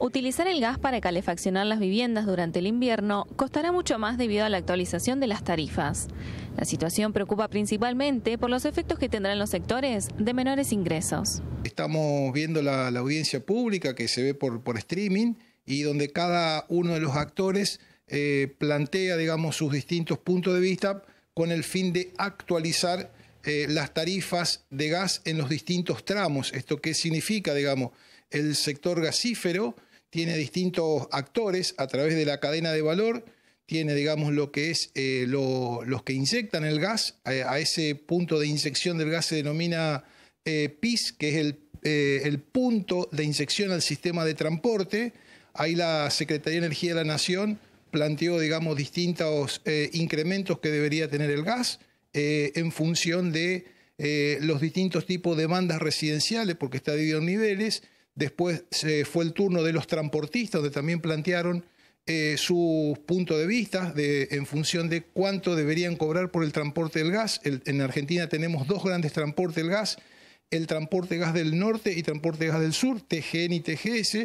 Utilizar el gas para calefaccionar las viviendas durante el invierno costará mucho más debido a la actualización de las tarifas. La situación preocupa principalmente por los efectos que tendrán los sectores de menores ingresos. Estamos viendo la, audiencia pública que se ve por, streaming y donde cada uno de los actores eh, plantea, digamos, sus distintos puntos de vista con el fin de actualizar eh, las tarifas de gas en los distintos tramos. ¿Esto qué significa, digamos? El sector gasífero tiene distintos actores a través de la cadena de valor, tiene, digamos, lo que es eh, los que inyectan el gas, eh, a, ese punto de inyección del gas se denomina eh, PIS, que es el, el, punto de inyección al sistema de transporte. Ahí la Secretaría de Energía de la Nación planteó, digamos, distintos incrementos que debería tener el gas en función de los distintos tipos de demandas residenciales, porque está dividido en niveles Después eh, fue el turno de los transportistas, donde también plantearon sus eh, su punto de vista en función de cuánto deberían cobrar por el transporte del gas. en Argentina tenemos dos grandes transportes del gas, el transporte gas del norte y transporte gas del sur, TGN y TGS.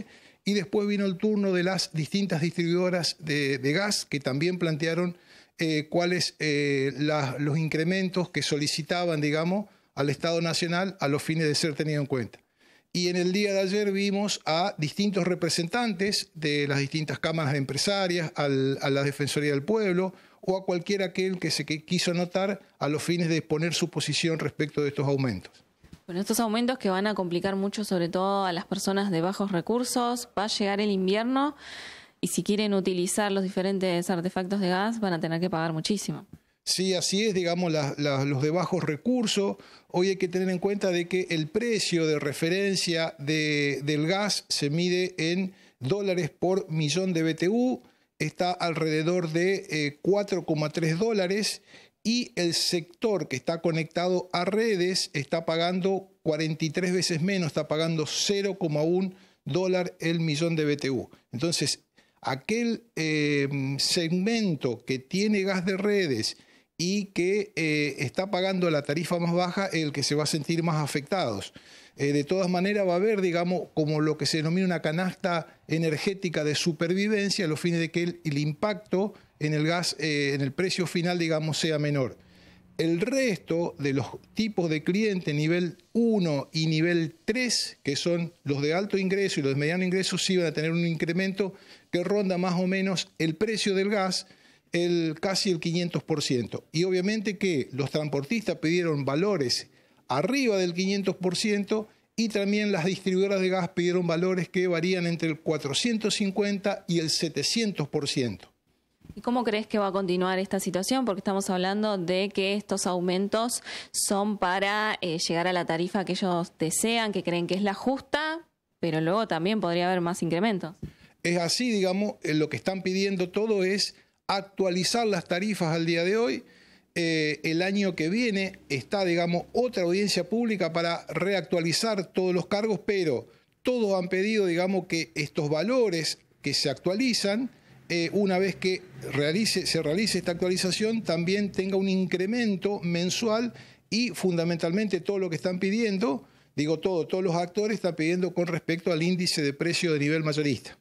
Y después vino el turno de las distintas distribuidoras de, gas que también plantearon eh, cuáles los incrementos que solicitaban, digamos, al Estado Nacional a los fines de ser tenido en cuenta y en el día de ayer vimos a distintos representantes de las distintas cámaras empresarias, a la Defensoría del Pueblo o a cualquier aquel que se quiso anotar a los fines de exponer su posición respecto de estos aumentos. Bueno, estos aumentos que van a complicar mucho sobre todo a las personas de bajos recursos, va a llegar el invierno y si quieren utilizar los diferentes artefactos de gas van a tener que pagar muchísimo. Sí, así es, digamos, los de bajos recursos. Hoy hay que tener en cuenta de que el precio de referencia del gas se mide en dólares por millón de BTU, está alrededor de 4,3 eh, dólares y el sector que está conectado a redes está pagando 43 veces menos, está pagando 0,1 dólar el millón de BTU. Entonces, aquel eh, segmento que tiene gas de redes y que eh, está pagando la tarifa más baja el que se va a sentir más afectados. Eh, de todas maneras va a haber, digamos, como lo que se denomina una canasta energética de supervivencia, a los fines de que el, impacto en el gas, eh, en el precio final, digamos, sea menor. El resto de los tipos de cliente nivel 1 y nivel 3, que son los de alto ingreso y los de mediano ingreso, sí van a tener un incremento que ronda más o menos el precio del gas, el, casi el 500%. Y obviamente que los transportistas pidieron valores arriba del 500% y también las distribuidoras de gas pidieron valores que varían entre el 450 y el 700%. ¿Y cómo crees que va a continuar esta situación? Porque estamos hablando de que estos aumentos son para eh, llegar a la tarifa que ellos desean, que creen que es la justa, pero luego también podría haber más incrementos. Es así, digamos, eh, lo que están pidiendo todo es actualizar las tarifas al día de hoy. Eh, el año que viene está, digamos, otra audiencia pública para reactualizar todos los cargos, pero todos han pedido, digamos, que estos valores que se actualizan, eh, una vez que realice, se realice esta actualización, también tenga un incremento mensual y fundamentalmente todo lo que están pidiendo, digo todo, todos los actores están pidiendo con respecto al índice de precio de nivel mayorista.